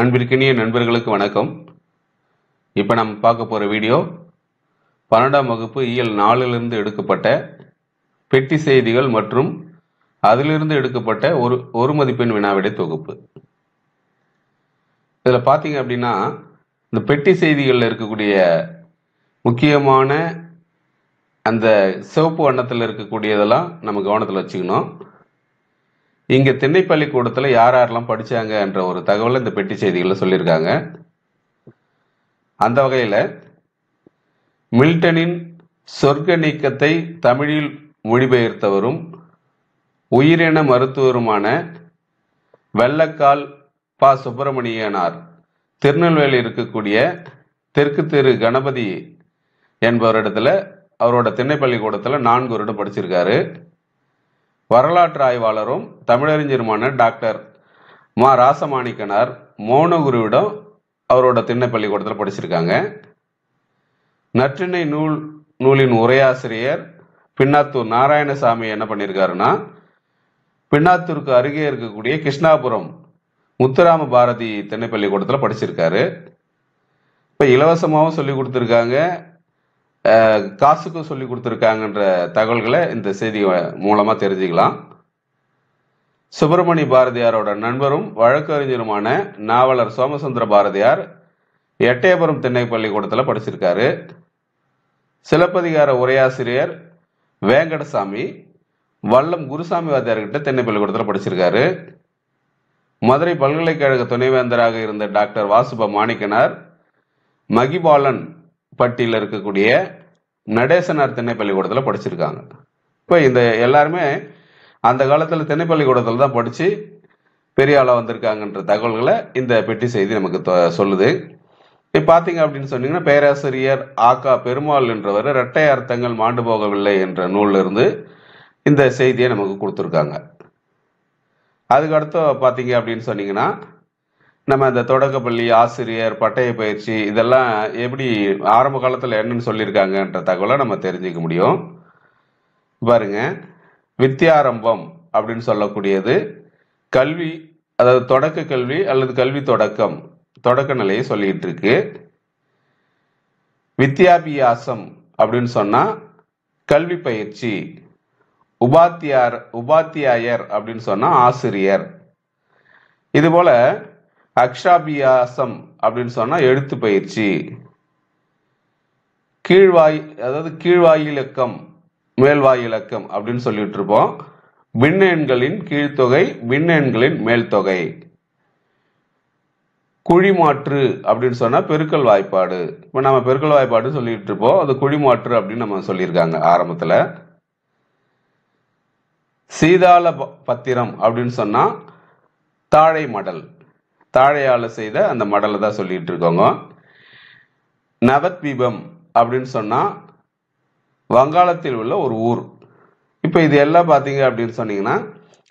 அன்பிற்கினிய நண்பர்களுக்கு வணக்கம் இப்போ நம்ம பார்க்க போகிற வீடியோ பன்னெண்டாம் வகுப்பு இயல் நாளிலிருந்து எடுக்கப்பட்ட பெட்டி செய்திகள் மற்றும் அதிலிருந்து எடுக்கப்பட்ட ஒரு ஒரு மதிப்பெண் வினாவிடை தொகுப்பு இதில் பார்த்தீங்க அப்படின்னா இந்த பெட்டி செய்திகளில் இருக்கக்கூடிய முக்கியமான அந்த சிவப்பு வண்ணத்தில் இருக்கக்கூடியதெல்லாம் நம்ம கவனத்தில் வச்சுக்கணும் இங்கே திண்ணை பள்ளிக்கூடத்துல யார் யாரெல்லாம் என்ற ஒரு தகவலை இந்த பெட்டி செய்திகளில் சொல்லியிருக்காங்க அந்த வகையில் மில்டனின் சொர்க்க நீக்கத்தை தமிழில் மொழிபெயர்த்தவரும் உயிரின மருத்துவருமான வெள்ளக்கால் பா சுப்பிரமணியனார் திருநெல்வேலி இருக்கக்கூடிய தெற்கு திரு கணபதி என்பவரிடத்துல அவரோட திண்ணைப்பள்ளிக்கூடத்தில் நான்கு வருடம் படிச்சிருக்காரு வரலாற்று ஆய்வாளரும் தமிழறிஞருமான டாக்டர் மா ராசமாணிக்கனார் மோனகுருவிடம் அவரோட திண்ணை பள்ளிக்கூடத்தில் படிச்சிருக்காங்க நற்றிணை நூல் நூலின் உரையாசிரியர் பின்னாத்தூர் நாராயணசாமி என்ன பண்ணியிருக்காருன்னா பின்னாத்தூருக்கு அருகே இருக்கக்கூடிய கிருஷ்ணாபுரம் முத்துராம பாரதி தென்னை பள்ளிக்கூடத்தில் படிச்சிருக்காரு இப்போ இலவசமாகவும் சொல்லி கொடுத்துருக்காங்க காசுக்கும் சொல்லி கொடுத்துருக்காங்கன்ற தகவல்களை இந்த செய்தி மூலமாக தெரிஞ்சுக்கலாம் சுப்பிரமணிய பாரதியாரோட நண்பரும் வழக்கறிஞருமான நாவலர் சோமசுந்தர பாரதியார் எட்டயபுரம் திண்ணை பள்ளிக்கூடத்தில் படிச்சிருக்காரு சிலப்பதிகார உரையாசிரியர் வேங்கடசாமி வல்லம் குருசாமி வாத்தியார்கிட்ட தென்னை பள்ளிக்கூடத்தில் படிச்சிருக்காரு மதுரை பல்கலைக்கழக துணைவேந்தராக இருந்த டாக்டர் வாசுப மாணிக்கனார் மகிபாலன் பட்டியில் இருக்கக்கூடிய நடேசனார் திண்ணை பள்ளிக்கூடத்தில் படிச்சிருக்காங்க இப்போ இந்த எல்லாருமே அந்த காலத்தில் திண்ணை பள்ளிக்கூடத்தில் தான் படித்து பெரிய ஆளாக வந்திருக்காங்கன்ற தகவல்களை இந்த பெட்டி செய்தி நமக்கு சொல்லுது இப்போ பார்த்தீங்க அப்படின்னு சொன்னீங்கன்னா பேராசிரியர் ஆக்கா பெருமாள் என்றவர் இரட்டை அர்த்தங்கள் மாண்டு போகவில்லை என்ற இருந்து இந்த செய்தியை நமக்கு கொடுத்துருக்காங்க அதுக்கடுத்து பார்த்தீங்க அப்படின்னு சொன்னீங்கன்னா நம்ம இந்த தொடக்கப்பள்ளி ஆசிரியர் பட்டய பயிற்சி இதெல்லாம் எப்படி ஆரம்ப காலத்தில் என்னன்னு சொல்லியிருக்காங்கன்ற தகவலை நம்ம தெரிஞ்சுக்க முடியும் பாருங்க வித்தியாரம்பம் அப்படின்னு சொல்லக்கூடியது கல்வி அதாவது தொடக்க கல்வி அல்லது கல்வி தொடக்கம் தொடக்க நிலையை சொல்லிக்கிட்டு இருக்கு வித்தியாபியாசம் அப்படின்னு சொன்னால் கல்வி பயிற்சி உபாத்தியார் உபாத்தியாயர் அப்படின்னு சொன்னால் ஆசிரியர் இதுபோல் அக்ஷாபியாசம் அப்படின்னு சொன்னால் எழுத்து பயிற்சி கீழ்வாய் அதாவது கீழ்வாயிலக்கம் மேல்வாயிலக்கம் அப்படின்னு சொல்லிட்டு இருப்போம் விண்ணெண்களின் கீழ்த்தொகை விண்ணெண்களின் மேல்தொகை குழிமாற்று அப்படின்னு சொன்னால் பெருக்கல் வாய்ப்பாடு இப்போ நம்ம பெருக்கல் வாய்ப்பாடு சொல்லிட்டு இருப்போம் அது குழிமாற்று அப்படின்னு நம்ம சொல்லியிருக்காங்க ஆரம்பத்தில் சீதாள பத்திரம் அப்படின்னு சொன்னால் தாழை மடல் தாழையால் செய்த அந்த மடலை தான் சொல்லிகிட்டு இருக்கோங்க நவத்வீபம் அப்படின்னு சொன்னால் வங்காளத்தில் உள்ள ஒரு ஊர் இப்போ இது எல்லாம் பார்த்தீங்க அப்படின்னு சொன்னீங்கன்னா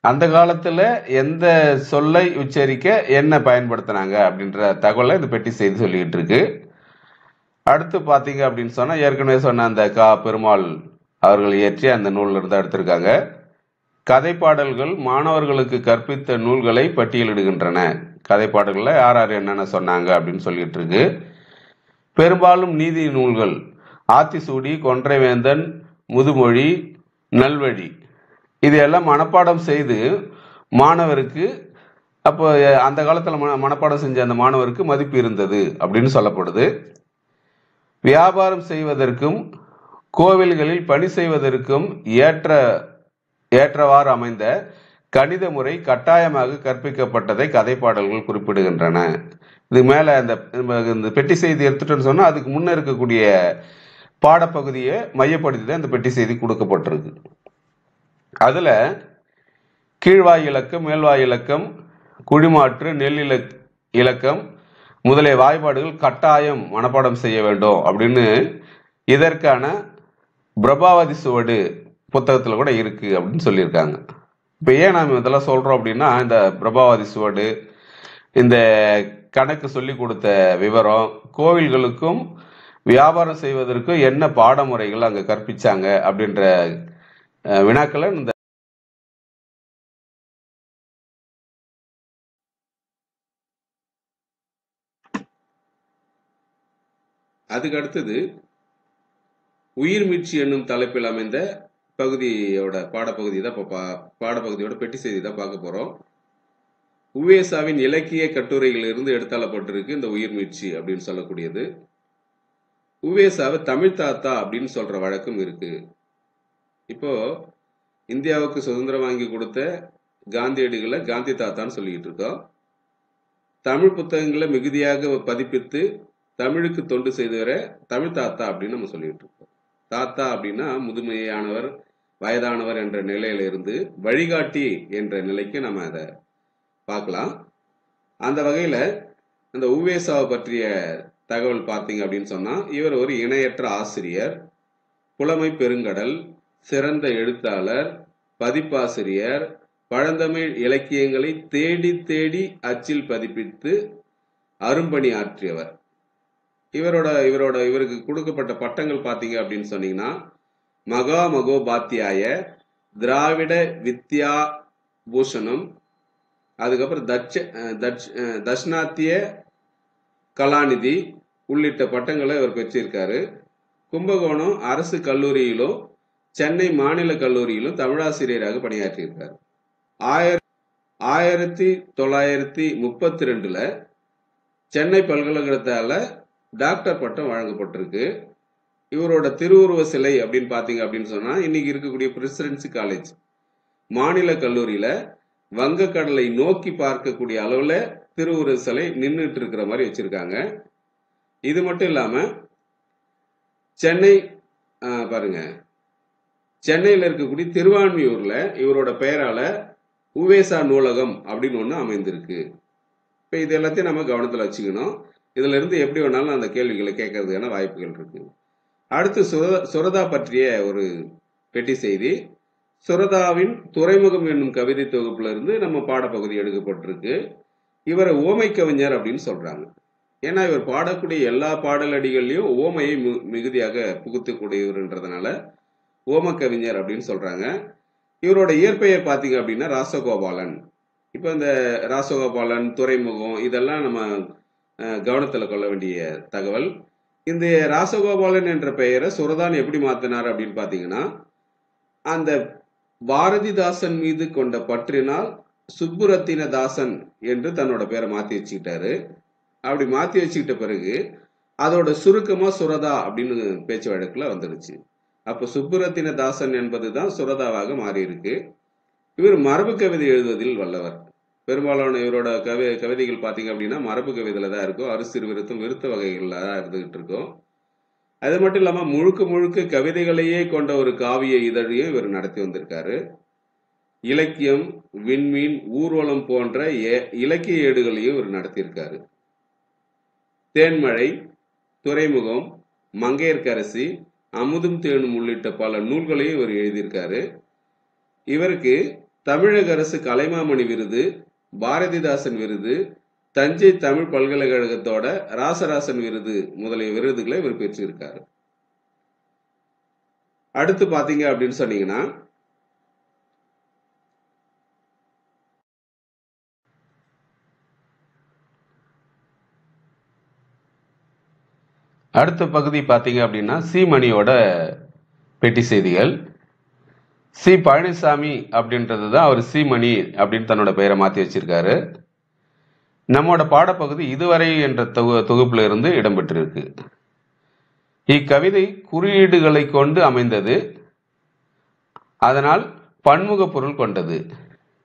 அந்த காலத்தில் எந்த சொல்லை உச்சரிக்க என்ன பயன்படுத்தினாங்க அப்படின்ற தகவலை இந்த பெட்டி செய்து சொல்லிக்கிட்டு இருக்கு அடுத்து பார்த்தீங்க அப்படின்னு சொன்னால் ஏற்கனவே சொன்ன அந்த கா பெருமாள் அவர்கள் இயற்றி அந்த நூலில் இருந்து எடுத்திருக்காங்க கதை பாடல்கள் மாணவர்களுக்கு கற்பித்த நூல்களை பட்டியலிடுகின்றன கதை பாடல்களில் யார் யார் என்னென்ன சொன்னாங்க அப்படின்னு சொல்லிட்டு இருக்கு பெரும்பாலும் நீதி நூல்கள் ஆத்திசூடி கொன்றைவேந்தன் முதுமொழி நல்வழி இதையெல்லாம் மனப்பாடம் செய்து மாணவருக்கு அப்போ அந்த காலத்தில் மன மனப்பாடம் செஞ்ச அந்த மாணவருக்கு மதிப்பு இருந்தது அப்படின்னு சொல்லப்படுது வியாபாரம் செய்வதற்கும் கோவில்களில் பணி செய்வதற்கும் ஏற்ற ஏற்றவாறு அமைந்த கணித முறை கட்டாயமாக கற்பிக்கப்பட்டதை கதைப்பாடல்கள் குறிப்பிடுகின்றன இது மேலே அந்த இந்த பெட்டி செய்தி எடுத்துட்டோன்னு சொன்னால் அதுக்கு முன்ன இருக்கக்கூடிய பாடப்பகுதியை மையப்படுத்தி தான் இந்த பெட்டி செய்தி கொடுக்கப்பட்டிருக்கு அதில் கீழ்வாய் இலக்கம் மேல்வாய் இலக்கம் குழிமாற்று நெல் இலக் இலக்கம் முதலிய வாய்ப்பாடுகள் கட்டாயம் மனப்பாடம் செய்ய வேண்டும் அப்படின்னு இதற்கான பிரபாவதி சுவடு புத்தகத்தில் கூட இருக்குது அப்படின்னு சொல்லியிருக்காங்க இப்போ ஏன் நாம் இதெல்லாம் சொல்கிறோம் அப்படின்னா இந்த பிரபாவதி சுவடு இந்த கணக்கு சொல்லி கொடுத்த விவரம் கோவில்களுக்கும் வியாபாரம் செய்வதற்கும் என்ன பாடமுறைகள் அங்கே கற்பிச்சாங்க அப்படின்ற வினாக்களை இந்த அதுக்கு அடுத்தது உயிர் மீட்சி என்னும் தலைப்பில் அமைந்த பகுதியோட பாடப்பகுதி தான் இப்போ பாடப்பகுதியோட பெட்டி செய்தி தான் பார்க்க போகிறோம் உவேசாவின் இலக்கிய கட்டுரைகளிலிருந்து எடுத்தாளப்பட்டிருக்கு இந்த உயிர் மீட்சி அப்படின்னு சொல்லக்கூடியது உவேசாவை தமிழ் தாத்தா அப்படின்னு சொல்ற வழக்கம் இருக்கு இப்போ இந்தியாவுக்கு சுதந்திரம் வாங்கி கொடுத்த காந்தியடிகளை காந்தி தாத்தான்னு சொல்லிக்கிட்டு இருக்கோம் தமிழ் புத்தகங்களை மிகுதியாக பதிப்பித்து தமிழுக்கு தொண்டு செய்தவரை தமிழ் தாத்தா அப்படின்னு நம்ம சொல்லிட்டு இருக்கோம் தாத்தா அப்படின்னா முதுமையானவர் வயதானவர் என்ற நிலையிலிருந்து வழிகாட்டி என்ற நிலைக்கு நம்ம அதை பார்க்கலாம் அந்த வகையில் அந்த உவேசாவை பற்றிய தகவல் பார்த்தீங்க அப்படின்னு சொன்னால் இவர் ஒரு இணையற்ற ஆசிரியர் புலமை பெருங்கடல் சிறந்த எழுத்தாளர் பதிப்பாசிரியர் பழந்தமிழ் இலக்கியங்களை தேடி தேடி அச்சில் பதிப்பித்து அரும்பணி ஆற்றியவர் இவரோட இவரோட இவருக்கு கொடுக்கப்பட்ட பட்டங்கள் பார்த்தீங்க அப்படின்னு சொன்னீங்கன்னா மகா மகோபாத்தியாய திராவிட வித்யா பூஷணம் அதுக்கப்புறம் தட்ச தட்ச தட்சிணாத்திய கலாநிதி உள்ளிட்ட பட்டங்களை இவர் பெற்றிருக்காரு கும்பகோணம் அரசு கல்லூரியிலும் சென்னை மாநில கல்லூரியிலும் தமிழாசிரியராக பணியாற்றியிருக்கார் ஆயிர ஆயிரத்தி தொள்ளாயிரத்தி முப்பத்தி ரெண்டுல சென்னை பல்கலைக்கழகத்தால டாக்டர் பட்டம் வழங்கப்பட்டிருக்கு இவரோட திருவுருவ சிலை அப்படின்னு பார்த்தீங்க அப்படின்னு சொன்னால் இன்னைக்கு இருக்கக்கூடிய பிரசிடென்சி காலேஜ் மாநில கல்லூரியில் வங்கக்கடலை நோக்கி பார்க்கக்கூடிய அளவில் திருவுருவ சிலை நின்றுட்டு இருக்கிற மாதிரி வச்சுருக்காங்க இது மட்டும் இல்லாமல் சென்னை பாருங்க சென்னையில் இருக்கக்கூடிய திருவான்மியூரில் இவரோட பெயரால் உவேசா நூலகம் அப்படின்னு ஒன்று அமைந்திருக்கு இப்போ இது எல்லாத்தையும் நம்ம கவனத்தில் வச்சுக்கணும் இதுலேருந்து எப்படி வேணாலும் அந்த கேள்விகளை கேட்கறதுக்கான வாய்ப்புகள் இருக்குது அடுத்து சுரதா பற்றிய ஒரு பெட்டி செய்தி சுரதாவின் துறைமுகம் என்னும் கவிதை தொகுப்புல இருந்து நம்ம பாடப்பகுதி எடுக்கப்பட்டிருக்கு இவரை ஓமை கவிஞர் அப்படின்னு சொல்றாங்க ஏன்னா இவர் பாடக்கூடிய எல்லா பாடலடிகள்லையும் ஓமையை மிகுதியாக புகுத்தக்கூடியவர்ன்றதுனால ஓம கவிஞர் அப்படின்னு சொல்றாங்க இவரோட இயற்பெயர் பார்த்தீங்க அப்படின்னா ராசகோபாலன் இப்போ இந்த ராசகோபாலன் துறைமுகம் இதெல்லாம் நம்ம கவனத்தில் கொள்ள வேண்டிய தகவல் இந்த ராசகோபாலன் என்ற பெயரை சுரதான் எப்படி மாத்தினார் அப்படின்னு பார்த்தீங்கன்னா அந்த பாரதிதாசன் மீது கொண்ட பற்றினால் சுப்புரத்தின தாசன் என்று தன்னோட பேரை மாற்றி வச்சுக்கிட்டாரு அப்படி மாற்றி வச்சுக்கிட்ட பிறகு அதோட சுருக்கமாக சுரதா அப்படின்னு பேச்சு வழக்குல வந்துடுச்சு அப்போ சுப்புரத்தின தாசன் என்பது தான் சுரதாவாக மாறியிருக்கு இவர் மரபு கவிதை எழுதுவதில் வல்லவர் பெரும்பாலான இவரோட கவி கவிதைகள் பார்த்தீங்க அப்படின்னா மரபு கவிதையில் தான் இருக்கும் அரிசிறு விருத்தம் விருத்த வகைகளில் தான் இருந்துகிட்டு இருக்கும் அது மட்டும் இல்லாமல் முழுக்க முழுக்க கவிதைகளையே கொண்ட ஒரு காவிய இதழையும் இவர் நடத்தி வந்திருக்காரு இலக்கியம் விண்மீன் ஊர்வலம் போன்ற ஏ இலக்கிய ஏடுகளையும் இவர் நடத்தியிருக்காரு தேன்மழை துறைமுகம் மங்கையர்கரசி அமுதும் தேனும் உள்ளிட்ட பல நூல்களையும் இவர் எழுதியிருக்காரு இவருக்கு தமிழக அரசு கலைமாமணி விருது பாரதிதாசன் விருது தஞ்சை தமிழ் பல்கலைக்கழகத்தோட ராசராசன் விருது முதலிய விருதுகளை இவர் பெற்றிருக்காரு அடுத்து பாத்தீங்க அப்படின்னு சொன்னீங்கன்னா அடுத்த பகுதி பாத்தீங்க அப்படின்னா சீமணியோட பெட்டி செய்திகள் சி பழனிசாமி அப்படின்றது தான் அவர் சி மணி அப்படின்னு தன்னோட பெயரை மாற்றி வச்சிருக்காரு நம்மோட பாடப்பகுதி இதுவரை என்ற தொகு தொகுப்பில் இருந்து இடம்பெற்றிருக்கு இக்கவிதை குறியீடுகளை கொண்டு அமைந்தது அதனால் பன்முக பொருள் கொண்டது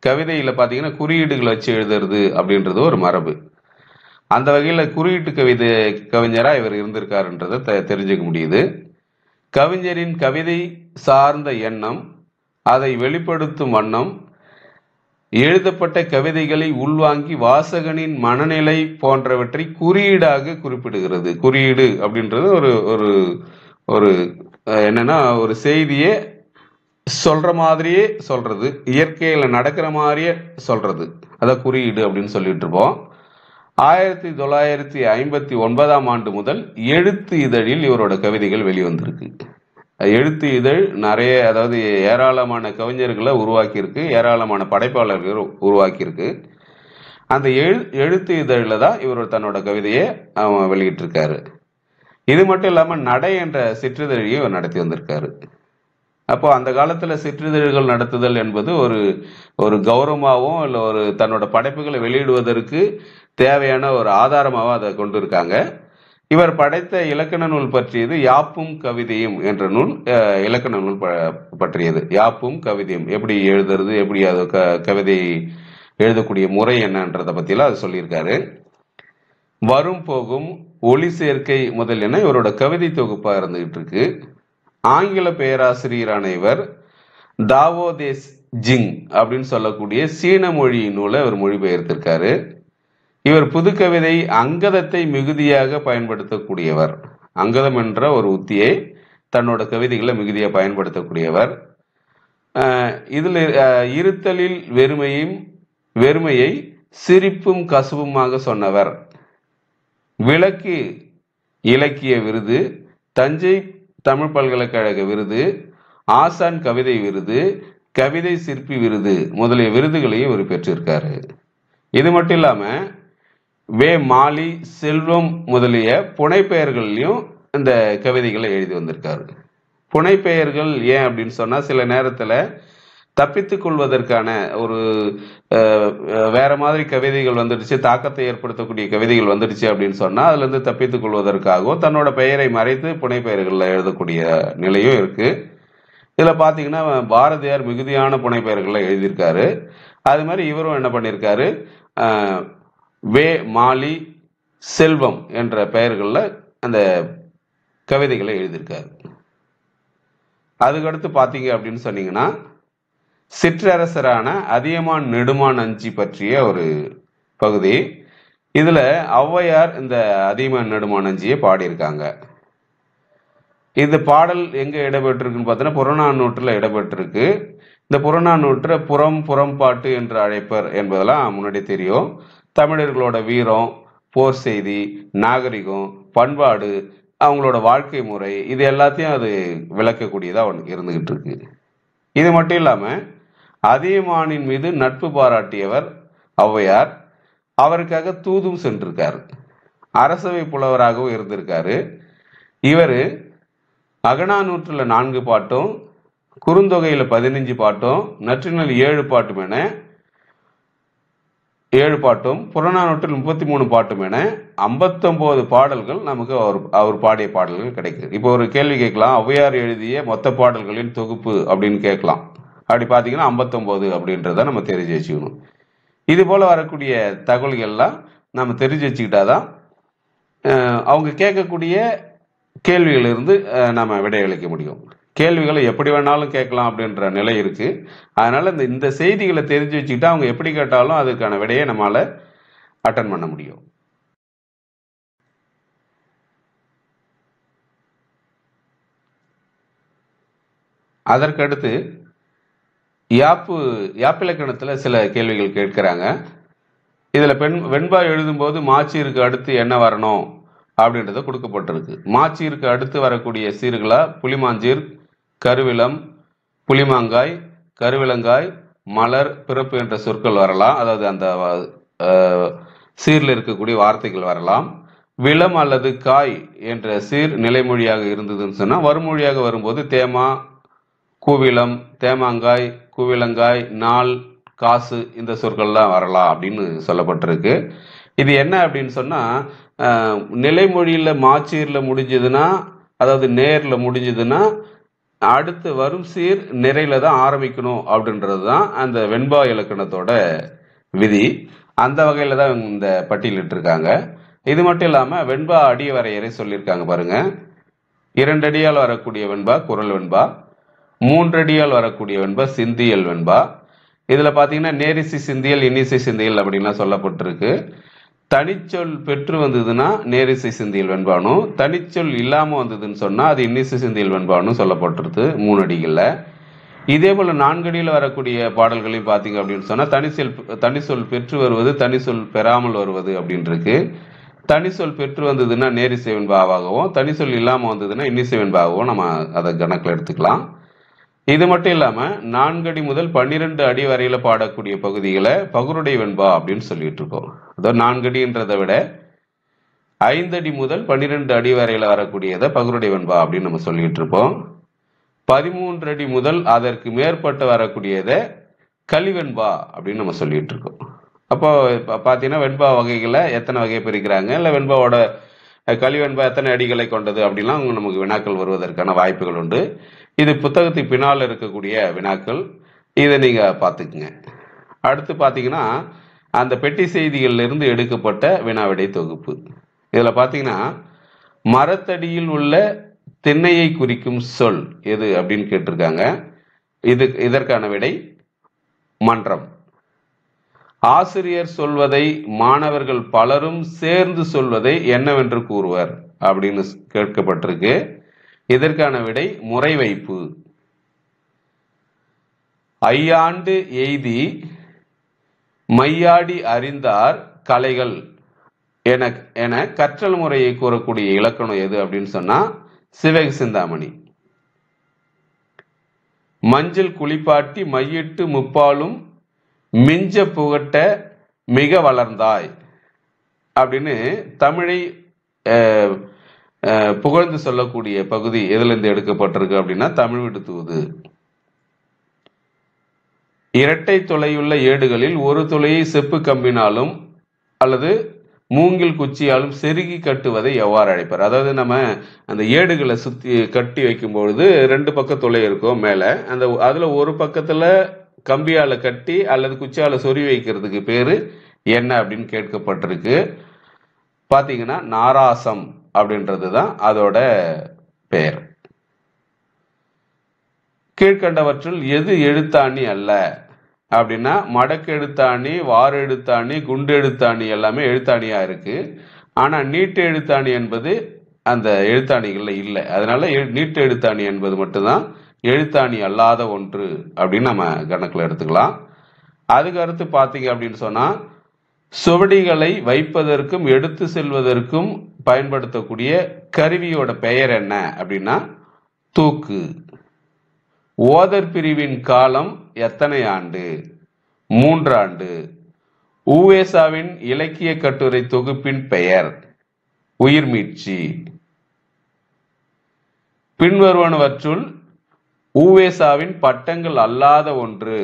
கவிதையில் பார்த்தீங்கன்னா குறியீடுகளை வச்சு எழுதுறது அப்படின்றது ஒரு மரபு அந்த வகையில் குறியீட்டு கவிதை கவிஞராக இவர் இருந்திருக்காருன்றதை தெரிஞ்சுக்க முடியுது கவிஞரின் கவிதை சார்ந்த எண்ணம் அதை வெளிப்படுத்தும் வண்ணம் எழுதப்பட்ட கவிதைகளை உள்வாங்கி வாசகனின் மனநிலை போன்றவற்றை குறியீடாக குறிப்பிடுகிறது குறியீடு அப்படின்றது ஒரு ஒரு ஒரு என்னன்னா ஒரு செய்தியே சொல்ற மாதிரியே சொல்றது இயற்கையில நடக்கிற மாதிரியே சொல்றது அதான் குறியீடு அப்படின்னு சொல்லிட்டு இருப்போம் ஆயிரத்தி தொள்ளாயிரத்தி ஐம்பத்தி ஒன்பதாம் ஆண்டு முதல் எழுத்து இதழில் இவரோட கவிதைகள் வெளிவந்திருக்கு எழுத்து இதழ் நிறைய அதாவது ஏராளமான கவிஞர்களை உருவாக்கியிருக்கு ஏராளமான படைப்பாளர்கள் உருவாக்கியிருக்கு அந்த எழு எழுத்து இதழில் தான் இவர் தன்னோட கவிதையை அவன் வெளியிட்டிருக்காரு இது மட்டும் இல்லாமல் நடை என்ற சிற்றிதழையும் இவர் நடத்தி வந்திருக்காரு அப்போ அந்த காலத்தில் சிற்றிதழ்கள் நடத்துதல் என்பது ஒரு ஒரு கௌரவமாகவும் இல்லை ஒரு தன்னோட படைப்புகளை வெளியிடுவதற்கு தேவையான ஒரு ஆதாரமாகவும் அதை கொண்டு இருக்காங்க இவர் படைத்த இலக்கண நூல் பற்றியது யாப்பும் கவிதையும் என்ற நூல் இலக்கண நூல் பற்றியது யாப்பும் கவிதையும் எப்படி எழுதுறது எப்படி அது க கவிதை எழுதக்கூடிய முறை என்னன்றதை பற்றிலாம் அது சொல்லியிருக்காரு வரும் போகும் ஒளி சேர்க்கை முதலியன இவரோட கவிதை தொகுப்பாக இருந்துகிட்டு இருக்கு ஆங்கில பேராசிரியரான இவர் தாவோதேஸ் ஜிங் அப்படின்னு சொல்லக்கூடிய சீன மொழியின் நூலை அவர் மொழிபெயர்த்திருக்காரு இவர் புதுக்கவிதை அங்கதத்தை மிகுதியாக பயன்படுத்தக்கூடியவர் அங்கதம் என்ற ஒரு உத்தியை தன்னோட கவிதைகளை மிகுதியாக பயன்படுத்தக்கூடியவர் இதில் இருத்தலில் வெறுமையும் வெறுமையை சிரிப்பும் கசுவுமாக சொன்னவர் விளக்கு இலக்கிய விருது தஞ்சை தமிழ் பல்கலைக்கழக விருது ஆசான் கவிதை விருது கவிதை சிற்பி விருது முதலிய விருதுகளையும் இவர் பெற்றிருக்காரு இது மட்டும் இல்லாமல் வே மாலி செல்வம் முதலிய புனைப்பெயர்கள்லையும் இந்த கவிதைகளை எழுதி வந்திருக்காரு புனைப்பெயர்கள் ஏன் அப்படின்னு சொன்னால் சில நேரத்தில் தப்பித்து கொள்வதற்கான ஒரு வேற மாதிரி கவிதைகள் வந்துடுச்சு தாக்கத்தை ஏற்படுத்தக்கூடிய கவிதைகள் வந்துடுச்சு அப்படின்னு சொன்னால் அதுலேருந்து தப்பித்துக் கொள்வதற்காகவும் தன்னோட பெயரை மறைத்து புனைப்பெயர்களில் எழுதக்கூடிய நிலையும் இருக்குது இதில் பார்த்தீங்கன்னா பாரதியார் மிகுதியான புனைப்பெயர்களில் எழுதியிருக்காரு அது மாதிரி இவரும் என்ன பண்ணியிருக்காரு வே மாலி செல்வம் என்ற பெயர்களில் அந்த கவிதைகளை எழுதியிருக்காரு அதுக்கடுத்து பார்த்தீங்க அப்படின்னு சொன்னீங்கன்னா சிற்றரசரான அதியமான் நெடுமான் அஞ்சி பற்றிய ஒரு பகுதி இதில் ஔவையார் இந்த அதியமான் நெடுமான் அஞ்சியை பாடியிருக்காங்க இந்த பாடல் எங்கே இடம்பெற்றிருக்குன்னு பார்த்தோன்னா புறநானூற்றில் இடம்பெற்றிருக்கு இந்த நூற்றை புறம் புறம்பாட்டு என்று அழைப்பர் என்பதெல்லாம் முன்னாடி தெரியும் தமிழர்களோட வீரம் போர் செய்தி நாகரிகம் பண்பாடு அவங்களோட வாழ்க்கை முறை இது எல்லாத்தையும் அது விளக்கக்கூடியதாக அவனுக்கு இருந்துகிட்டு இருக்கு இது மட்டும் இல்லாமல் அதியமானின் மீது நட்பு பாராட்டியவர் ஔவையார் அவருக்காக தூதும் சென்றிருக்காரு அரசவை புலவராகவும் இருந்திருக்காரு இவர் அகனானூற்றில் நான்கு பாட்டும் குறுந்தொகையில் பதினஞ்சு பாட்டும் நற்றினல் ஏழு பாட்டும் என ஏழு பாட்டும் புறநானூற்றில் முப்பத்தி மூணு பாட்டும் என ஐம்பத்தொம்போது பாடல்கள் நமக்கு அவர் அவர் பாடிய பாடல்கள் கிடைக்குது இப்போ ஒரு கேள்வி கேட்கலாம் ஔவையார் எழுதிய மொத்த பாடல்களின் தொகுப்பு அப்படின்னு கேட்கலாம் அப்படி பார்த்தீங்கன்னா ஐம்பத்தொம்போது அப்படின்றத நம்ம தெரிஞ்சு வச்சுக்கணும் இது போல் வரக்கூடிய தகவல்கள்லாம் நம்ம தெரிஞ்சு வச்சுக்கிட்டா தான் அவங்க கேட்கக்கூடிய கேள்விகளிலிருந்து நம்ம விடையளிக்க முடியும் கேள்விகளை எப்படி வேணாலும் கேட்கலாம் அப்படின்ற நிலை இருக்குது அதனால் இந்த இந்த செய்திகளை தெரிஞ்சு வச்சுக்கிட்டா அவங்க எப்படி கேட்டாலும் அதுக்கான விடையை நம்மளால அட்டன் பண்ண முடியும் அதற்கடுத்து யாப்பு யாப்பிலக்கணத்தில் சில கேள்விகள் கேட்குறாங்க இதில் பெண் வெண்பா எழுதும்போது மாச்சீருக்கு அடுத்து என்ன வரணும் அப்படின்றத கொடுக்கப்பட்டிருக்கு மாச்சீருக்கு அடுத்து வரக்கூடிய சீர்களாக புலிமாஞ்சீர் கருவிளம் புளிமாங்காய் கருவிளங்காய் மலர் பிறப்பு என்ற சொற்கள் வரலாம் அதாவது அந்த சீரில் இருக்கக்கூடிய வார்த்தைகள் வரலாம் விளம் அல்லது காய் என்ற சீர் நிலைமொழியாக இருந்ததுன்னு சொன்னால் வறுமொழியாக வரும்போது தேமா கூவிளம் தேமாங்காய் கூவிலங்காய் நாள் காசு இந்த சொற்கள்லாம் வரலாம் அப்படின்னு சொல்லப்பட்டிருக்கு இது என்ன அப்படின்னு சொன்னால் நிலைமொழியில் மாச்சீரில் முடிஞ்சதுன்னா அதாவது நேரில் முடிஞ்சதுன்னா அடுத்து வரும் சீர் நிறையில தான் ஆரம்பிக்கணும் அப்படின்றது தான் அந்த வெண்பா இலக்கணத்தோட விதி அந்த வகையில் தான் இந்த பட்டியலிட்டிருக்காங்க இது மட்டும் இல்லாமல் வெண்பா அடி வரையறை சொல்லியிருக்காங்க பாருங்க இரண்டடியால் வரக்கூடிய வெண்பா குரல் வெண்பா மூன்றடியால் வரக்கூடிய வெண்பா சிந்தியல் வெண்பா இதில் பார்த்தீங்கன்னா நேரிசை சிந்தியல் இன்னிசை சிந்தியல் அப்படின்லாம் சொல்லப்பட்டிருக்கு தனிச்சொல் பெற்று வந்ததுன்னா நேரிசை சிந்தியல் வெண்பானும் தனிச்சொல் இல்லாமல் வந்ததுன்னு சொன்னால் அது இன்னிசை சிந்தியல் வெண்பானும் சொல்லப்பட்டிருது மூணு இதே போல் நான்கடியில் வரக்கூடிய பாடல்களையும் பார்த்தீங்க அப்படின்னு சொன்னால் தனிச்சொல் தனிச்சொல் பெற்று வருவது தனிச்சொல் பெறாமல் வருவது அப்படின்ட்டுருக்கு தனிச்சொல் பெற்று வந்ததுன்னா நேரிசை வெண்பாவாகவும் தனிச்சொல் இல்லாமல் வந்ததுன்னா இன்னிசை வெண்பாகவும் நம்ம அதை கணக்கில் எடுத்துக்கலாம் இது மட்டும் இல்லாமல் நான்கு அடி முதல் பன்னிரெண்டு அடி வரையில பாடக்கூடிய பகுதிகளை பகுருடை வெண்பா அப்படின்னு சொல்லிட்டு இருக்கோம் அதாவது நான்கு அடின்றதை விட ஐந்து அடி முதல் பன்னிரெண்டு அடி வரையில வரக்கூடியதை பகுருடை வெண்பா அப்படின்னு நம்ம சொல்லிட்டு இருப்போம் பதிமூன்று அடி முதல் அதற்கு மேற்பட்டு வரக்கூடியதை களிவெண்பா அப்படின்னு நம்ம சொல்லிட்டு இருக்கோம் அப்போ பார்த்தீங்கன்னா வெண்பா வகைகளை எத்தனை வகையை பிரிக்கிறாங்க இல்லை வெண்பாவோட களிவெண்பா எத்தனை அடிகளை கொண்டது அப்படின்லாம் நமக்கு வினாக்கள் வருவதற்கான வாய்ப்புகள் உண்டு இது புத்தகத்துக்கு பின்னால் இருக்கக்கூடிய வினாக்கள் இதை நீங்கள் பார்த்துக்குங்க அடுத்து பார்த்தீங்கன்னா அந்த பெட்டி செய்திகளிலிருந்து எடுக்கப்பட்ட வினாவிடை தொகுப்பு இதில் பார்த்தீங்கன்னா மரத்தடியில் உள்ள திண்ணையை குறிக்கும் சொல் எது அப்படின்னு கேட்டிருக்காங்க இது இதற்கான விடை மன்றம் ஆசிரியர் சொல்வதை மாணவர்கள் பலரும் சேர்ந்து சொல்வதை என்னவென்று கூறுவர் அப்படின்னு கேட்கப்பட்டிருக்கு இதற்கான விடை முறை வைப்பு ஐயாண்டு எய்தி மையாடி அறிந்தார் கலைகள் என என கற்றல் முறையை கூறக்கூடிய இலக்கணம் எது அப்படின்னு சொன்னா சிவக சிந்தாமணி மஞ்சள் குளிப்பாட்டி மையிட்டு முப்பாலும் மிஞ்ச புகட்ட மிக வளர்ந்தாய் அப்படின்னு தமிழை புகழ்ந்து சொல்லக்கூடிய பகுதி எதுலேருந்து எடுக்கப்பட்டிருக்கு அப்படின்னா தமிழ் வீட்டு தூது இரட்டை தொலையுள்ள ஏடுகளில் ஒரு துளையை செப்பு கம்பினாலும் அல்லது மூங்கில் குச்சியாலும் செருகி கட்டுவதை எவ்வாறு அழைப்பார் அதாவது நம்ம அந்த ஏடுகளை சுற்றி கட்டி வைக்கும்பொழுது ரெண்டு பக்க துளை இருக்கும் மேலே அந்த அதில் ஒரு பக்கத்தில் கம்பியால் கட்டி அல்லது குச்சியால் சொறி வைக்கிறதுக்கு பேர் என்ன அப்படின்னு கேட்கப்பட்டிருக்கு பார்த்தீங்கன்னா நாராசம் அப்படின்றது தான் அதோட பெயர் கீழ்கண்டவற்றில் எது எழுத்தாணி அல்ல அப்படின்னா மடக்கு எழுத்தாணி வார எழுத்தாணி குண்டு எழுத்தாணி எல்லாமே எழுத்தாணியாக இருக்குது ஆனால் நீட்டு எழுத்தாணி என்பது அந்த எழுத்தாணிகளில் இல்லை அதனால நீட்டு எழுத்தாணி என்பது மட்டும்தான் எழுத்தாணி அல்லாத ஒன்று அப்படின்னு நம்ம கணக்கில் எடுத்துக்கலாம் அதுக்கு அடுத்து பார்த்தீங்க அப்படின்னு சொன்னால் சுவடிகளை வைப்பதற்கும் எடுத்து செல்வதற்கும் பயன்படுத்தக்கூடிய கருவியோட பெயர் என்ன அப்படின்னா தூக்கு ஓதர் பிரிவின் காலம் எத்தனை ஆண்டு மூன்றாண்டு ஊவேசாவின் இலக்கிய கட்டுரை தொகுப்பின் பெயர் உயிர் மீட்சி பின்வருவனவற்றுள் ஊவேசாவின் பட்டங்கள் அல்லாத ஒன்று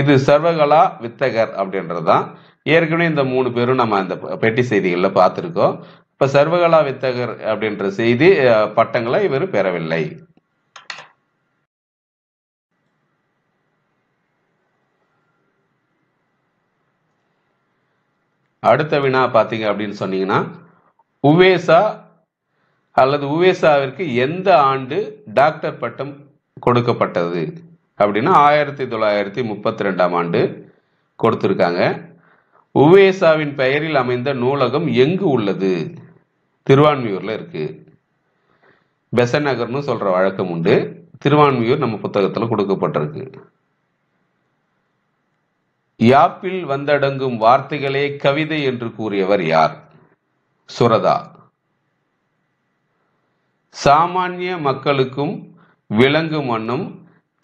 இது சர்வகலா வித்தகர் அப்படின்றதுதான் ஏற்கனவே இந்த மூணு பேரும் நம்ம இந்த பெட்டி செய்திகளில் பார்த்துருக்கோம் இப்போ சர்வகலா வித்தகர் அப்படின்ற செய்தி பட்டங்களை இவர் பெறவில்லை அடுத்த வினா பார்த்தீங்க அப்படின்னு சொன்னீங்கன்னா உவேசா அல்லது உவேசாவிற்கு எந்த ஆண்டு டாக்டர் பட்டம் கொடுக்கப்பட்டது அப்படின்னா ஆயிரத்தி தொள்ளாயிரத்தி முப்பத்தி ரெண்டாம் ஆண்டு கொடுத்துருக்காங்க உவேசாவின் பெயரில் அமைந்த நூலகம் எங்கு உள்ளது திருவான்மியூரில் இருக்குது பெசநகர்னு சொல்கிற வழக்கம் உண்டு திருவான்மியூர் நம்ம புத்தகத்தில் கொடுக்கப்பட்டிருக்கு யாப்பில் வந்தடங்கும் வார்த்தைகளே கவிதை என்று கூறியவர் யார் சுரதா சாமானிய மக்களுக்கும் விலங்கும் மண்ணும்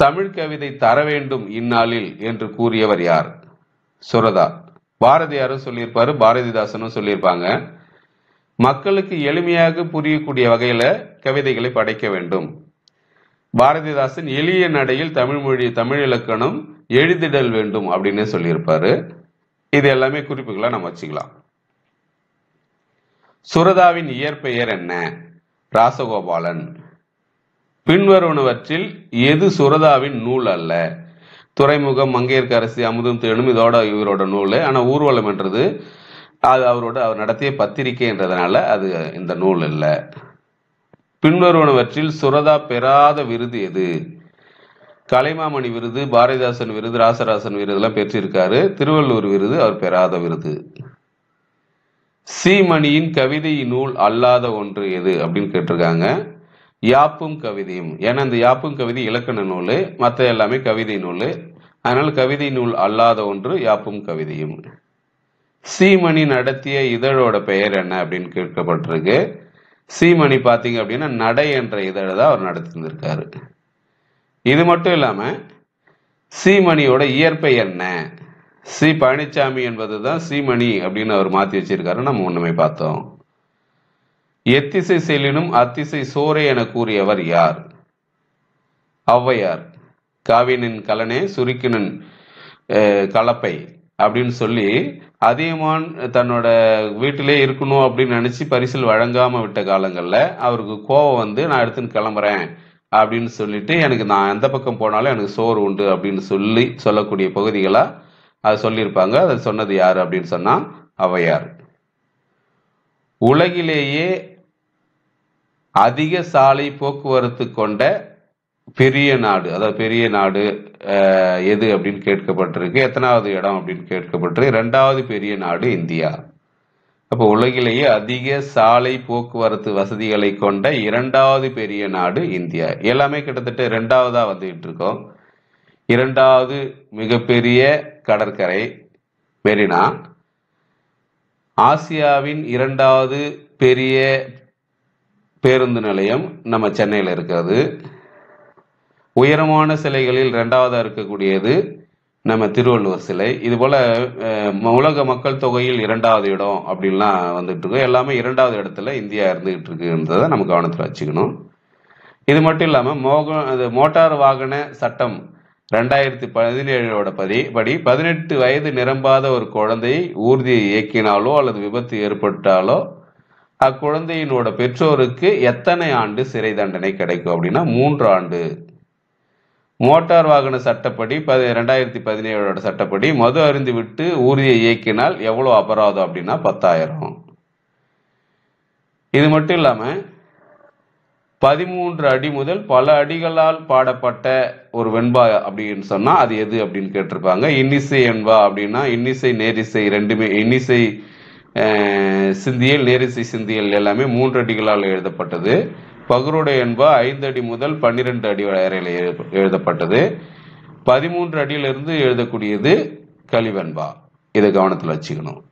தமிழ் கவிதை தர வேண்டும் இந்நாளில் என்று கூறியவர் யார் சுரதா பாரதியாரும் சொல்லியிருப்பாரு பாரதிதாசனும் சொல்லியிருப்பாங்க மக்களுக்கு எளிமையாக புரியக்கூடிய வகையில கவிதைகளை படைக்க வேண்டும் பாரதிதாசன் எளிய நடையில் தமிழ் மொழி தமிழ் இலக்கணம் எழுதிடல் வேண்டும் அப்படின்னு சொல்லியிருப்பாரு இது எல்லாமே குறிப்புகளாக நம்ம வச்சுக்கலாம் சுரதாவின் இயற்பெயர் என்ன ராசகோபாலன் பின்வருவனவற்றில் எது சுரதாவின் நூல் அல்ல துறைமுகம் மங்கையர்க்கு அமுதும் தேனும் இதோட இவரோட நூல் ஆனால் ஊர்வலம்ன்றது அது அவரோட அவர் நடத்திய பத்திரிகைன்றதுனால அது இந்த நூல் இல்லை பின்வருவனவற்றில் சுரதா பெறாத விருது எது கலைமாமணி விருது பாரதிதாசன் விருது ராசராசன் விருதுலாம் பெற்றிருக்காரு திருவள்ளூர் விருது அவர் பெறாத விருது சீமணியின் கவிதை நூல் அல்லாத ஒன்று எது அப்படின்னு கேட்டிருக்காங்க யாப்பும் கவிதையும் ஏன்னா இந்த யாப்பும் கவிதை இலக்கண நூல் மற்ற எல்லாமே கவிதை நூல் அதனால் கவிதை நூல் அல்லாத ஒன்று யாப்பும் கவிதையும் சீமணி நடத்திய இதழோட பெயர் என்ன அப்படின்னு கேட்கப்பட்டிருக்கு சீமணி பார்த்தீங்க அப்படின்னா நடை என்ற இதழை தான் அவர் நடத்திருந்திருக்காரு இது மட்டும் இல்லாமல் சீமணியோட இயற்பை என்ன சி பழனிசாமி என்பது தான் சீமணி அப்படின்னு அவர் மாற்றி வச்சிருக்காரு நம்ம ஒன்றுமே பார்த்தோம் எத்திசை செல்லினும் அத்திசை சோரை என கூறியவர் யார் ஔவையார் காவியனின் கலனே சுருக்கினன் கலப்பை அப்படின்னு சொல்லி அதியமான் தன்னோட வீட்டிலே இருக்கணும் அப்படின்னு நினச்சி பரிசில் வழங்காமல் விட்ட காலங்களில் அவருக்கு கோவம் வந்து நான் எடுத்துன்னு கிளம்புறேன் அப்படின்னு சொல்லிட்டு எனக்கு நான் எந்த பக்கம் போனாலும் எனக்கு சோறு உண்டு அப்படின்னு சொல்லி சொல்லக்கூடிய பகுதிகளாக அது சொல்லியிருப்பாங்க அதை சொன்னது யார் அப்படின்னு சொன்னால் அவையார் உலகிலேயே அதிக சாலை போக்குவரத்து கொண்ட பெரிய நாடு அதாவது பெரிய நாடு எது அப்படின்னு கேட்கப்பட்டிருக்கு எத்தனாவது இடம் அப்படின்னு கேட்கப்பட்டிருக்கு ரெண்டாவது பெரிய நாடு இந்தியா அப்போ உலகிலேயே அதிக சாலை போக்குவரத்து வசதிகளை கொண்ட இரண்டாவது பெரிய நாடு இந்தியா எல்லாமே கிட்டத்தட்ட ரெண்டாவதா வந்துகிட்டு இருக்கோம் இரண்டாவது மிகப்பெரிய கடற்கரை மெரினா ஆசியாவின் இரண்டாவது பெரிய பேருந்து நிலையம் நம்ம சென்னையில் இருக்கிறது உயரமான சிலைகளில் ரெண்டாவதாக இருக்கக்கூடியது நம்ம திருவள்ளுவர் சிலை இது போல உலக மக்கள் தொகையில் இரண்டாவது இடம் அப்படின்லாம் வந்துட்டு இருக்கோம் எல்லாமே இரண்டாவது இடத்துல இந்தியா இருந்துகிட்டு இருக்குன்றதை நம்ம கவனத்தில் வச்சுக்கணும் இது மட்டும் இல்லாமல் மோக அது மோட்டார் வாகன சட்டம் ரெண்டாயிரத்தி பதினேழோட பதி படி பதினெட்டு வயது நிரம்பாத ஒரு குழந்தையை ஊர்தியை இயக்கினாலோ அல்லது விபத்து ஏற்பட்டாலோ அக்குழந்தையினோட பெற்றோருக்கு எத்தனை ஆண்டு சிறை தண்டனை கிடைக்கும் அப்படின்னா மூன்று ஆண்டு மோட்டார் வாகன சட்டப்படி பதி ரெண்டாயிரத்தி பதினேழோட சட்டப்படி மது அருந்து விட்டு ஊர்தியை இயக்கினால் எவ்வளோ அபராதம் அப்படின்னா பத்தாயிரம் இது மட்டும் இல்லாமல் பதிமூன்று அடி முதல் பல அடிகளால் பாடப்பட்ட ஒரு வெண்பா அப்படின்னு சொன்னால் அது எது அப்படின்னு கேட்டிருப்பாங்க இன்னிசை என்பா அப்படின்னா இன்னிசை நேரிசை ரெண்டுமே இன்னிசை சிந்தியல் நேரிசை சிந்தியல் எல்லாமே மூன்று அடிகளால் எழுதப்பட்டது பகருடை என்ப ஐந்து அடி முதல் பன்னிரெண்டு அடி வரையில எழுதப்பட்டது பதிமூன்று அடியிலிருந்து எழுதக்கூடியது கலிவெண்பா இதை கவனத்தில் வச்சுக்கணும்